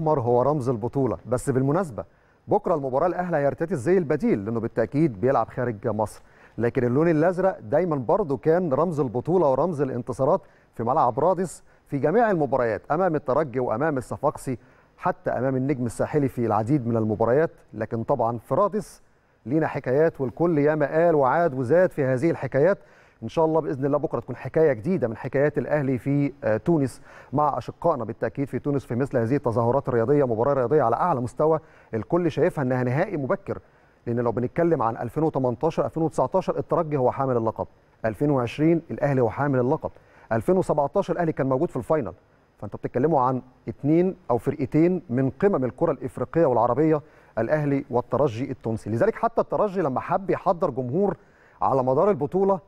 الاحمر هو رمز البطوله بس بالمناسبه بكره المباراه الاهلي هيرتدي الزي البديل لانه بالتاكيد بيلعب خارج مصر لكن اللون الازرق دايما برضه كان رمز البطوله ورمز الانتصارات في ملعب رادس في جميع المباريات امام الترجي وامام الصفاقسي حتى امام النجم الساحلي في العديد من المباريات لكن طبعا في رادس لينا حكايات والكل ياما قال وعاد وزاد في هذه الحكايات ان شاء الله باذن الله بكره تكون حكايه جديده من حكايات الاهلي في آه، تونس مع اشقائنا بالتاكيد في تونس في مثل هذه التظاهرات الرياضيه مباراه رياضيه على اعلى مستوى الكل شايفها انها نهائي مبكر لان لو بنتكلم عن 2018 2019 الترجي هو حامل اللقب 2020 الاهلي هو حامل اللقب 2017 الاهلي كان موجود في الفاينل فانت بتتكلموا عن اثنين او فرقتين من قمم الكره الافريقيه والعربيه الاهلي والترجي التونسي لذلك حتى الترجي لما حب يحضر جمهور على مدار البطوله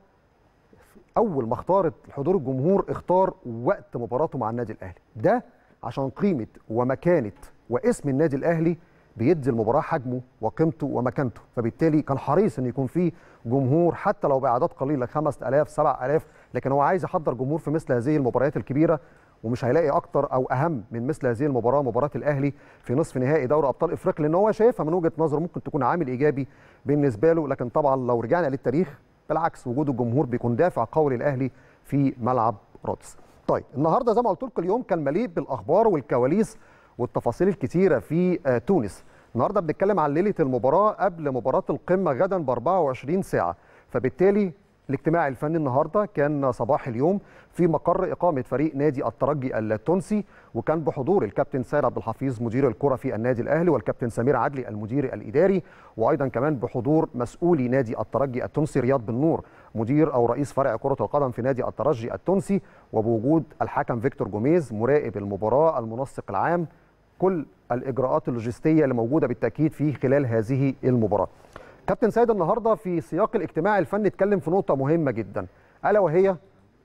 اول ما اختارت حضور الجمهور اختار وقت مباراته مع النادي الاهلي ده عشان قيمه ومكانه واسم النادي الاهلي بيدي المباراه حجمه وقيمته ومكانته فبالتالي كان حريص ان يكون في جمهور حتى لو باعداد قليله 5000 7000 لكن هو عايز يحضر جمهور في مثل هذه المباريات الكبيره ومش هيلاقي اكتر او اهم من مثل هذه المباراه مباراه الاهلي في نصف نهائي دوري ابطال افريقيا لان هو شايفها من وجهه نظره ممكن تكون عامل ايجابي بالنسبه له لكن طبعا لو رجعنا للتاريخ بالعكس وجود الجمهور بيكون دافع قوي للاهلي في ملعب رودس طيب النهارده زي ما قلت لكم اليوم كان مليء بالاخبار والكواليس والتفاصيل الكثيره في آه، تونس النهارده بنتكلم عن ليله المباراه قبل مباراه القمه غدا ب 24 ساعه فبالتالي الاجتماع الفني النهارده كان صباح اليوم في مقر اقامه فريق نادي الترجي التونسي وكان بحضور الكابتن سيد عبد الحفيظ مدير الكره في النادي الاهلي والكابتن سمير عدلي المدير الاداري وايضا كمان بحضور مسؤولي نادي الترجي التونسي رياض بن نور مدير او رئيس فرع كره القدم في نادي الترجي التونسي وبوجود الحكم فيكتور جوميز مراقب المباراه المنسق العام كل الاجراءات اللوجستيه اللي موجوده بالتاكيد في خلال هذه المباراه كابتن سيد النهارده في سياق الاجتماع الفني اتكلم في نقطه مهمه جدا الا وهي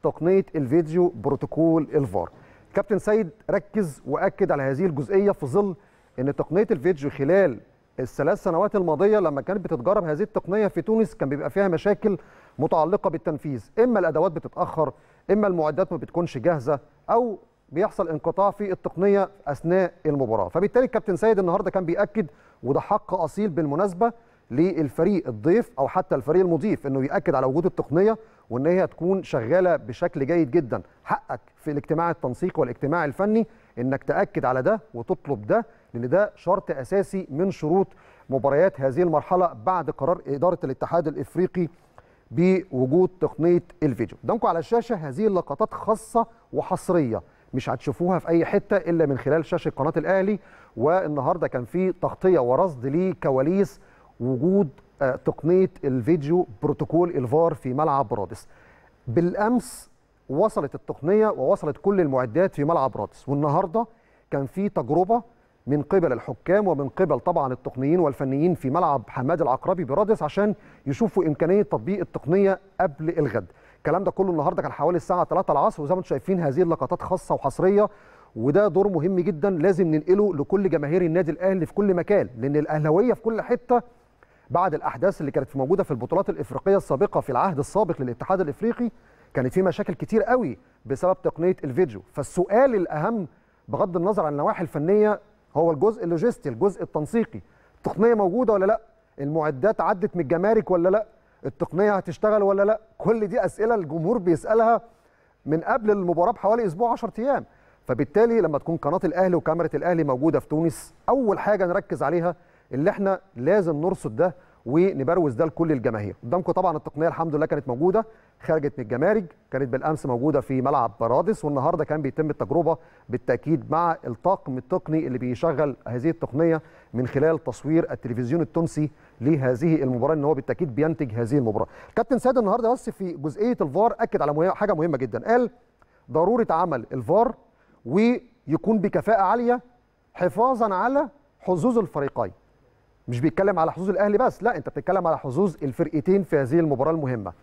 تقنيه الفيديو بروتوكول الفار كابتن سيد ركز واكد على هذه الجزئيه في ظل ان تقنيه الفيديو خلال الثلاث سنوات الماضيه لما كانت بتتجرب هذه التقنيه في تونس كان بيبقى فيها مشاكل متعلقه بالتنفيذ اما الادوات بتتاخر اما المعدات ما بتكونش جاهزه او بيحصل انقطاع في التقنيه اثناء المباراه فبالتالي كابتن سيد النهارده كان بياكد وده حق اصيل بالمناسبه للفريق الضيف او حتى الفريق المضيف انه ياكد على وجود التقنيه وان هي تكون شغاله بشكل جيد جدا حقك في الاجتماع التنسيقي والاجتماع الفني انك تاكد على ده وتطلب ده لان ده شرط اساسي من شروط مباريات هذه المرحله بعد قرار اداره الاتحاد الافريقي بوجود تقنيه الفيديو قدامكم على الشاشه هذه اللقطات خاصه وحصريه مش هتشوفوها في اي حته الا من خلال شاشه قناه الاهلي والنهارده كان في تغطيه ورصد لكواليس وجود آه، تقنيه الفيديو بروتوكول الفار في ملعب رادس بالامس وصلت التقنيه ووصلت كل المعدات في ملعب رادس والنهارده كان في تجربه من قبل الحكام ومن قبل طبعا التقنيين والفنيين في ملعب حماد العقربي برادس عشان يشوفوا امكانيه تطبيق التقنيه قبل الغد الكلام ده كله النهارده كان حوالي الساعه 3 العصر وزي ما انتم شايفين هذه اللقطات خاصه وحصريه وده دور مهم جدا لازم ننقله لكل جماهير النادي الاهلي في كل مكان لان الاهلاويه في كل حته بعد الاحداث اللي كانت موجوده في البطولات الافريقيه السابقه في العهد السابق للاتحاد الافريقي كانت في مشاكل كتير قوي بسبب تقنيه الفيديو فالسؤال الاهم بغض النظر عن النواحي الفنيه هو الجزء اللوجستي الجزء التنسيقي التقنيه موجوده ولا لا المعدات عدت من الجمارك ولا لا التقنيه هتشتغل ولا لا كل دي اسئله الجمهور بيسالها من قبل المباراه بحوالي اسبوع 10 ايام فبالتالي لما تكون قناه الاهلي وكاميرا الاهلي موجوده في تونس اول حاجه نركز عليها اللي احنا لازم نرصد ده ونبروز ده لكل الجماهير قدامكم طبعا التقنيه الحمد لله كانت موجوده خرجت من الجمارك كانت بالامس موجوده في ملعب برادس والنهارده كان بيتم التجربه بالتاكيد مع الطاقم التقني اللي بيشغل هذه التقنيه من خلال تصوير التلفزيون التونسي لهذه المباراه ان هو بالتاكيد بينتج هذه المباراه كابتن سيد النهارده بس في جزئيه الفار اكد على حاجه مهمه جدا قال ضروره عمل الفار ويكون بكفاءه عاليه حفاظا على حظوظ الفريقين مش بيتكلم على حظوظ الاهلي بس لا انت بتتكلم على حظوظ الفرقتين في هذه المباراه المهمه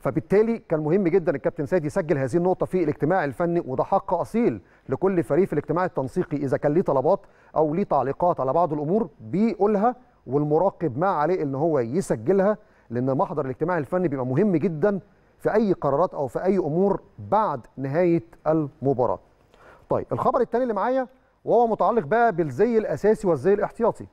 فبالتالي كان مهم جدا الكابتن سيد يسجل هذه النقطه في الاجتماع الفني وده حق اصيل لكل فريق في الاجتماع التنسيقي اذا كان ليه طلبات او ليه تعليقات على بعض الامور بيقولها والمراقب ما عليه ان هو يسجلها لان محضر الاجتماع الفني بيبقى مهم جدا في اي قرارات او في اي امور بعد نهايه المباراه. طيب الخبر الثاني اللي معايا وهو متعلق بقى بالزي الاساسي والزي الاحتياطي.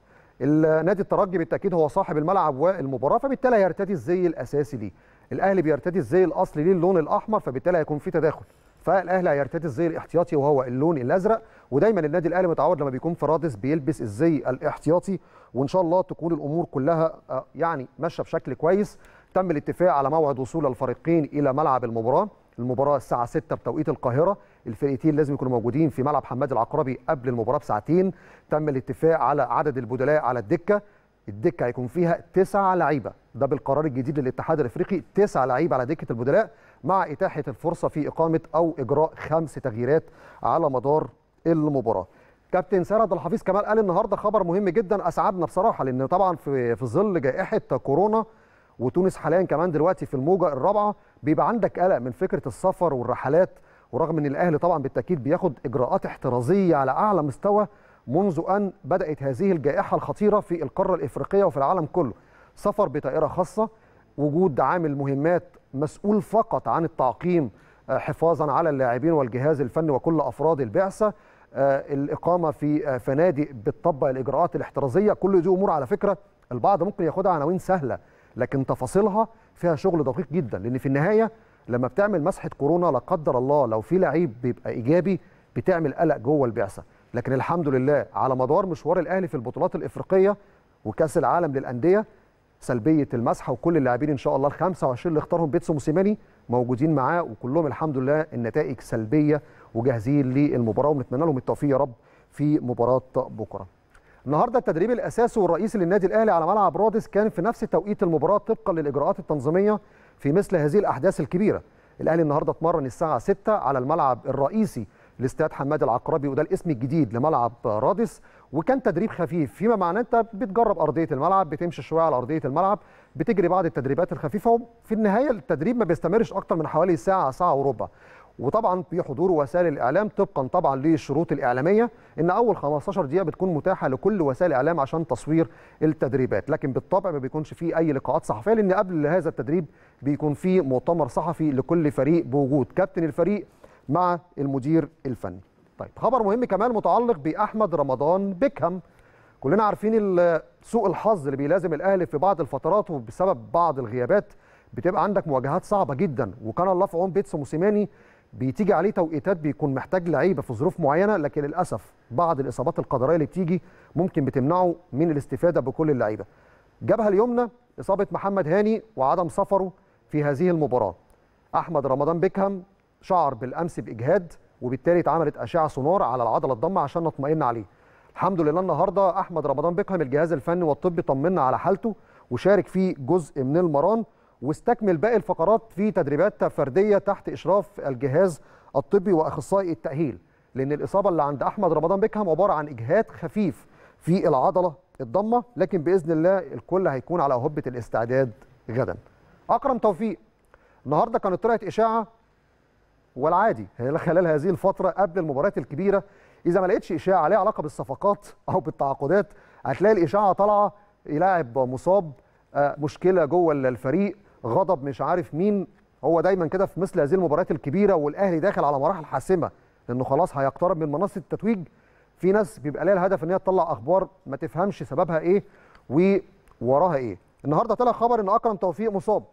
النادي الترجي بالتاكيد هو صاحب الملعب والمباراه فبالتالي هيرتدي الزي الاساسي ليه الاهلي بيرتدي الزي الاصلي ليه اللون الاحمر فبالتالي هيكون في تداخل فالاهلي هيرتدي الزي الاحتياطي وهو اللون الازرق ودايما النادي الاهلي متعود لما بيكون في رادس بيلبس الزي الاحتياطي وان شاء الله تكون الامور كلها آه، يعني ماشيه بشكل كويس تم الاتفاق على موعد وصول الفريقين الى ملعب المباراه المباراه الساعه 6 بتوقيت القاهره الفرقتين لازم يكونوا موجودين في ملعب حماد العقربي قبل المباراه بساعتين تم الاتفاق على عدد البدلاء على الدكه الدكه هيكون فيها تسعة لعيبه ده بالقرار الجديد للاتحاد الافريقي تسعة لعيبه على دكه البدلاء مع اتاحه الفرصه في اقامه او اجراء خمس تغييرات على مدار المباراه كابتن سيد عبد الحفيظ كمال قال النهارده خبر مهم جدا اسعدنا بصراحه لان طبعا في في ظل جائحه كورونا وتونس حاليا كمان دلوقتي في الموجه الرابعه بيبقى عندك قلق من فكره السفر والرحلات ورغم ان الاهلي طبعا بالتاكيد بياخد اجراءات احترازيه على اعلى مستوى منذ ان بدات هذه الجائحه الخطيره في القاره الافريقيه وفي العالم كله سفر بطائره خاصه وجود عامل مهمات مسؤول فقط عن التعقيم آه، حفاظا على اللاعبين والجهاز الفني وكل افراد البعثه آه، الاقامه في آه، فنادق بتطبق الاجراءات الاحترازيه كل دي امور على فكره البعض ممكن ياخدها عناوين سهله لكن تفاصيلها فيها شغل دقيق جدا لان في النهايه لما بتعمل مسحه كورونا لا قدر الله لو في لعيب بيبقى ايجابي بتعمل قلق جوه البعثه لكن الحمد لله على مدار مشوار الاهلي في البطولات الافريقيه وكاس العالم للانديه سلبيه المسحه وكل اللاعبين ان شاء الله ال 25 اللي اختارهم بيتسو موسيماني موجودين معاه وكلهم الحمد لله النتائج سلبيه وجاهزين للمباراه ونتمنى لهم التوفيق يا رب في مباراه بكره النهارده التدريب الاساسي والرئيسي للنادي الاهلي على ملعب رادس كان في نفس توقيت المباراه طبقا للاجراءات التنظيميه في مثل هذه الاحداث الكبيره الاهلي النهارده اتمرن الساعه 6 على الملعب الرئيسي لاستاد حماد العقربي وده الاسم الجديد لملعب رادس وكان تدريب خفيف فيما معناه انت بتجرب ارضيه الملعب بتمشي شويه على ارضيه الملعب بتجري بعض التدريبات الخفيفه وفي النهايه التدريب ما بيستمرش اكتر من حوالي ساعه ساعه وربع وطبعا في حضور وسائل الاعلام طبقا طبعا للشروط الاعلاميه ان اول 15 دقيقه بتكون متاحه لكل وسائل الاعلام عشان تصوير التدريبات لكن بالطبع ما بيكونش فيه اي لقاءات صحفيه لان قبل هذا التدريب بيكون فيه مؤتمر صحفي لكل فريق بوجود كابتن الفريق مع المدير الفني طيب خبر مهم كمان متعلق باحمد رمضان بيكهام كلنا عارفين سوء الحظ اللي بيلازم الاهلي في بعض الفترات وبسبب بعض الغيابات بتبقى عندك مواجهات صعبه جدا وكان الله في عون بيتس موسيماني بتيجي عليه توقيتات بيكون محتاج لعيبه في ظروف معينه لكن للاسف بعض الاصابات القدريه اللي بتيجي ممكن بتمنعه من الاستفاده بكل اللعيبه. جبهه اليمنى اصابه محمد هاني وعدم سفره في هذه المباراه. احمد رمضان بيكهام شعر بالامس باجهاد وبالتالي اتعملت اشعه سونار على العضله الضمه عشان نطمئن عليه. الحمد لله النهارده احمد رمضان بيكهام الجهاز الفني والطبي طمنا على حالته وشارك في جزء من المران واستكمل باقي الفقرات في تدريبات فرديه تحت اشراف الجهاز الطبي واخصائي التاهيل لان الاصابه اللي عند احمد رمضان بيكهام عباره عن اجهاد خفيف في العضله الضمه لكن باذن الله الكل هيكون على هبه الاستعداد غدا اكرم توفيق النهارده كانت طلعت اشاعه والعادي خلال هذه الفتره قبل المباريات الكبيره اذا ما لقيتش اشاعه ليها علاقه بالصفقات او بالتعاقدات هتلاقي الاشاعه طالعه يلاعب مصاب آه، مشكله جوه الفريق غضب مش عارف مين هو دايما كده في مثل هذه المباريات الكبيره والاهلي داخل على مراحل حاسمه لانه خلاص هيقترب من منصه التتويج في ناس بيبقى ليها الهدف ان هي تطلع اخبار ما تفهمش سببها ايه ووراها ايه النهارده طلع خبر ان اكرم توفيق مصاب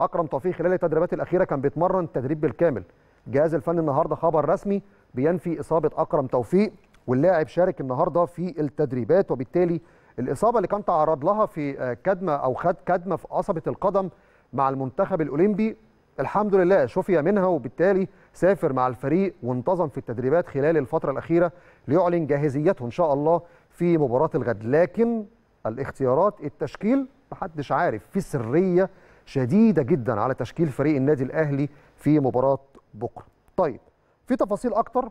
اكرم توفيق خلال التدريبات الاخيره كان بيتمرن تدريب بالكامل الجهاز الفني النهارده خبر رسمي بينفي اصابه اكرم توفيق واللاعب شارك النهارده في التدريبات وبالتالي الاصابه اللي كان تعرض لها في كدمه او خد كدمه في قصبه القدم مع المنتخب الاولمبي الحمد لله شفي منها وبالتالي سافر مع الفريق وانتظم في التدريبات خلال الفتره الاخيره ليعلن جاهزيته ان شاء الله في مباراه الغد لكن الاختيارات التشكيل محدش عارف في سريه شديده جدا على تشكيل فريق النادي الاهلي في مباراه بكره طيب في تفاصيل اكتر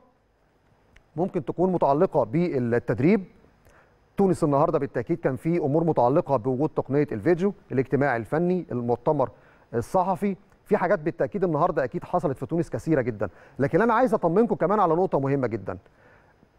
ممكن تكون متعلقه بالتدريب تونس النهارده بالتاكيد كان في امور متعلقه بوجود تقنيه الفيديو الاجتماع الفني المؤتمر الصحفي في حاجات بالتاكيد النهارده اكيد حصلت في تونس كثيره جدا لكن انا عايز اطمنكم كمان على نقطه مهمه جدا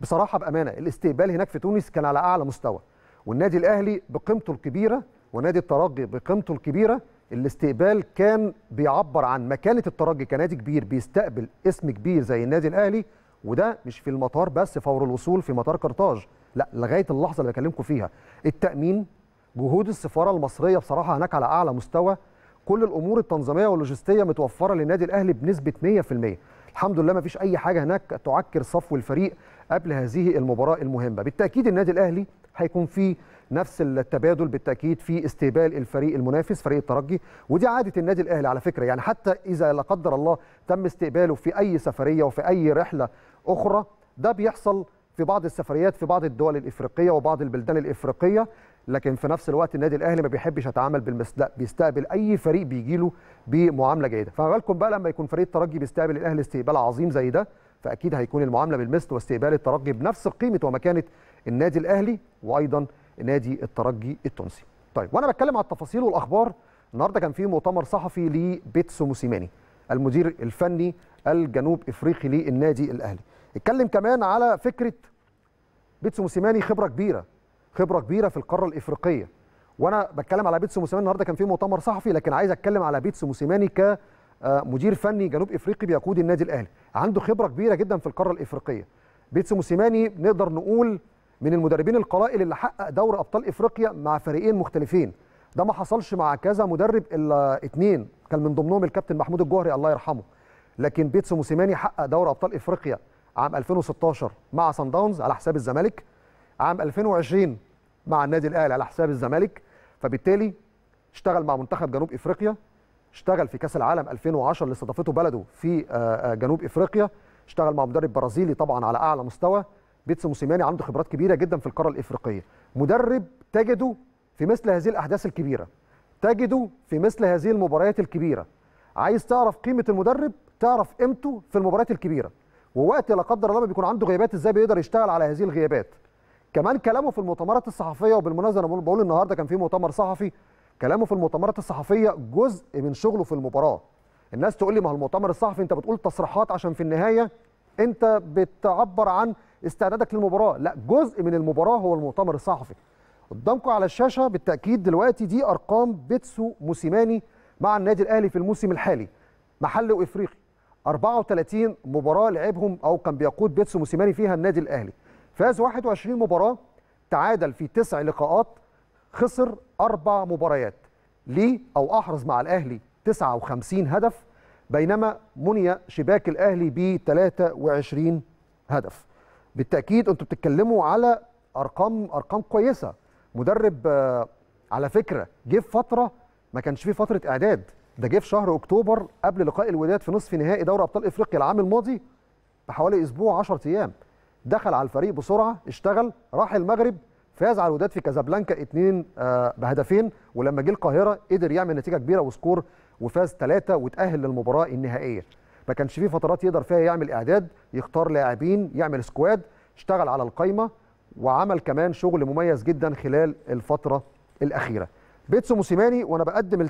بصراحه بامانه الاستقبال هناك في تونس كان على اعلى مستوى والنادي الاهلي بقيمته الكبيره ونادي الترجي بقيمته الكبيره الاستقبال كان بيعبر عن مكانه الترجي كنادي كبير بيستقبل اسم كبير زي النادي الاهلي وده مش في المطار بس فور الوصول في مطار قرطاج لا لغايه اللحظه اللي بكلمكم فيها التامين جهود السفاره المصريه بصراحه هناك على اعلى مستوى كل الامور التنظيميه واللوجستيه متوفره للنادي الاهلي بنسبه 100% الحمد لله ما فيش اي حاجه هناك تعكر صفو الفريق قبل هذه المباراه المهمه بالتاكيد النادي الاهلي هيكون في نفس التبادل بالتاكيد في استقبال الفريق المنافس فريق الترجي ودي عاده النادي الاهلي على فكره يعني حتى اذا لا قدر الله تم استقباله في اي سفريه وفي اي رحله اخرى ده بيحصل في بعض السفريات في بعض الدول الافريقيه وبعض البلدان الافريقيه لكن في نفس الوقت النادي الاهلي ما بيحبش يتعامل بالمثل بيستقبل اي فريق بيجي له بمعامله جيده فما بالكم بقى لما يكون فريق الترجي بيستقبل الاهلي استقبال عظيم زي ده فاكيد هيكون المعامله بالمثل واستقبال الترجي بنفس قيمه ومكانه النادي الاهلي وايضا نادي الترجي التونسي طيب وانا بتكلم على التفاصيل والاخبار النهارده كان في مؤتمر صحفي لبيتسو موسيماني المدير الفني الجنوب افريقي للنادي الاهلي اتكلم كمان على فكره بيتسو موسيماني خبره كبيره خبره كبيره في القاره الافريقيه وانا بتكلم على بيتسو موسيماني النهارده كان في مؤتمر صحفي لكن عايز اتكلم على بيتسو موسيماني كمدير آه، فني جنوب افريقي بيقود النادي الاهلي عنده خبره كبيره جدا في القاره الافريقيه بيتسو موسيماني نقدر نقول من المدربين القلائل اللي حقق دوري ابطال افريقيا مع فريقين مختلفين ده ما حصلش مع كذا مدرب الا اثنين كان من ضمنهم الكابتن محمود الجوهري الله يرحمه لكن بيتسو موسيماني حقق دوري ابطال افريقيا عام 2016 مع سان داونز على حساب الزمالك عام 2020 مع النادي الاهلي على حساب الزمالك فبالتالي اشتغل مع منتخب جنوب افريقيا اشتغل في كاس العالم 2010 اللي استضافته بلده في آه، آه، جنوب افريقيا اشتغل مع مدرب برازيلي طبعا على اعلى مستوى بيتسو موسيماني عنده خبرات كبيره جدا في القاره الافريقيه مدرب تجده في مثل هذه الاحداث الكبيره تجده في مثل هذه المباريات الكبيره عايز تعرف قيمه المدرب تعرف قيمته في المباريات الكبيره ووقت لا قدر الله ما بيكون عنده غيابات ازاي بيقدر يشتغل على هذه الغيابات كمان كلامه في المؤتمرات الصحفيه وبالمناسبه انا بقول النهارده كان في مؤتمر صحفي كلامه في المؤتمرات الصحفيه جزء من شغله في المباراه الناس تقول لي ما هو المؤتمر الصحفي انت بتقول تصريحات عشان في النهايه انت بتعبر عن استعدادك للمباراه لا جزء من المباراه هو المؤتمر الصحفي قدامكم على الشاشه بالتاكيد دلوقتي دي ارقام بيتسو موسيماني مع النادي الاهلي في الموسم الحالي محل وافريقي 34 مباراه لعبهم او كان بيقود بيتسو موسيماني فيها النادي الاهلي فاز 21 مباراه تعادل في تسع لقاءات خسر اربع مباريات ليه او احرز مع الاهلي 59 هدف بينما مني شباك الاهلي ب 23 هدف بالتاكيد انتوا بتتكلموا على ارقام ارقام كويسه مدرب آه، على فكره جه فتره ما كانش فيه فتره اعداد ده جه في شهر اكتوبر قبل لقاء الوداد في نصف نهائي دوري ابطال افريقيا العام الماضي بحوالي اسبوع 10 ايام دخل على الفريق بسرعه اشتغل راح المغرب فاز على الوداد في كازابلانكا 2 آه بهدفين ولما جه القاهره قدر يعمل نتيجه كبيره وسكور وفاز 3 وتاهل للمباراه النهائيه ما كانش فيه فترات يقدر فيها يعمل اعداد يختار لاعبين يعمل سكواد اشتغل على القايمه وعمل كمان شغل مميز جدا خلال الفتره الاخيره بيتسو موسيماني وانا بقدم